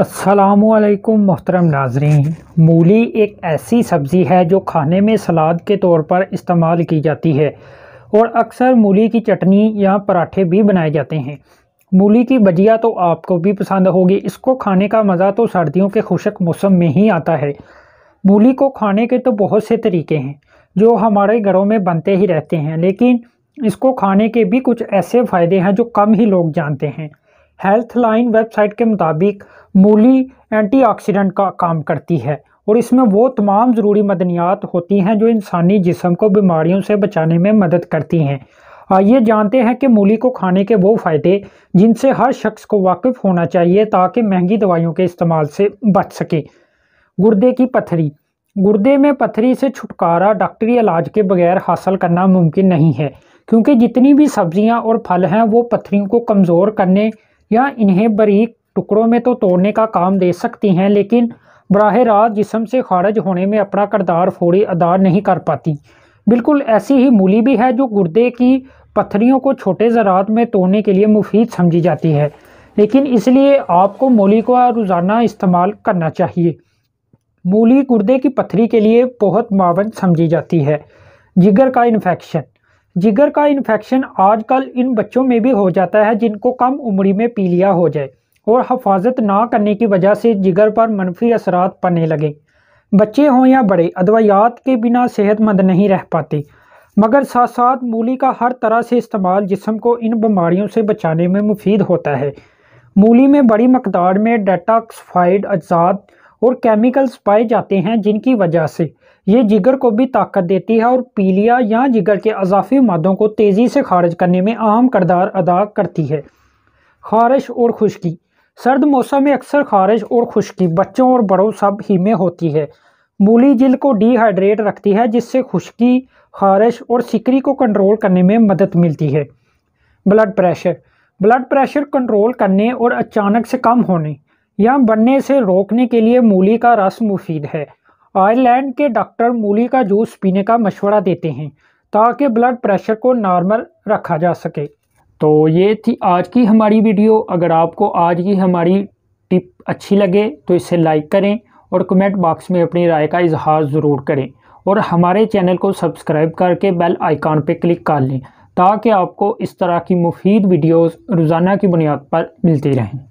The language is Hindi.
असलकुम मोहतरम नाजरीन मूली एक ऐसी सब्ज़ी है जो खाने में सलाद के तौर पर इस्तेमाल की जाती है और अक्सर मूली की चटनी या पराठे भी बनाए जाते हैं मूली की भजिया तो आपको भी पसंद होगी इसको खाने का मज़ा तो सर्दियों के खुशक मौसम में ही आता है मूली को खाने के तो बहुत से तरीके हैं जो हमारे घरों में बनते ही रहते हैं लेकिन इसको खाने के भी कुछ ऐसे फ़ायदे हैं जो कम ही लोग जानते हैं हेल्थ लाइन वेबसाइट के मुताबिक मूली एंटीऑक्सीडेंट का काम करती है और इसमें वो तमाम ज़रूरी मदनियात होती हैं जो इंसानी जिसम को बीमारियों से बचाने में मदद करती हैं आइए जानते हैं कि मूली को खाने के वो फ़ायदे जिनसे हर शख्स को वाकिफ़ होना चाहिए ताकि महंगी दवाइयों के इस्तेमाल से बच सके गुर्दे की पथरी गुर्दे में पथरी से छुटकारा डॉक्टरी इलाज के बगैर हासिल करना मुमकिन नहीं है क्योंकि जितनी भी सब्जियां और फल हैं वो पथरियों को कमज़ोर करने या इन्हें बरीक टुकड़ों में तो तोड़ने का काम दे सकती हैं लेकिन बरह रात जिसम से खारिज होने में अपना करदार फोड़ी अदा नहीं कर पाती बिल्कुल ऐसी ही मूली भी है जो गुर्दे की पत्थरियों को छोटे ज़रात में तोड़ने के लिए मुफीद समझी जाती है लेकिन इसलिए आपको मूली का रोज़ाना इस्तेमाल करना चाहिए मूली गुर्दे की पत्थरी के लिए बहुत मावन समझी जाती है जिगर का इन्फेक्शन जिगर का इन्फेक्शन आजकल इन बच्चों में भी हो जाता है जिनको कम उम्र में पीलिया हो जाए और हफाजत ना करने की वजह से जिगर पर मनफी असरात पड़ने लगे बच्चे हों या बड़े अदवायात के बिना सेहतमंद नहीं रह पाते मगर साथ साथ मूली का हर तरह से इस्तेमाल जिसम को इन बीमारियों से बचाने में मुफीद होता है मूली में बड़ी मकदार में डेटाक्सफाइड अज़ात और केमिकल्स पाए जाते हैं जिनकी वजह से ये जिगर को भी ताकत देती है और पीलिया या जिगर के अजाफी मादों को तेज़ी से खारिज करने में अहम करदार अदा करती है खारिश और खुश्की सर्द मौसम में अक्सर खारिश और खुश्की बच्चों और बड़ों सब ही में होती है मूली जिल को डिहाइड्रेट रखती है जिससे खुश्की खारिश और सिकरी को कंट्रोल करने में मदद मिलती है blood pressure blood pressure control करने और अचानक से कम होने यह बनने से रोकने के लिए मूली का रस मुफीद है आयरलैंड के डॉक्टर मूली का जूस पीने का मशवरा देते हैं ताकि ब्लड प्रेशर को नॉर्मल रखा जा सके तो ये थी आज की हमारी वीडियो अगर आपको आज की हमारी टिप अच्छी लगे तो इसे लाइक करें और कमेंट बॉक्स में अपनी राय का इजहार ज़रूर करें और हमारे चैनल को सब्सक्राइब करके बेल आइकॉन पर क्लिक कर लें ताकि आपको इस तरह की मुफीद वीडियोस रोज़ाना की बुनियाद पर मिलती रहें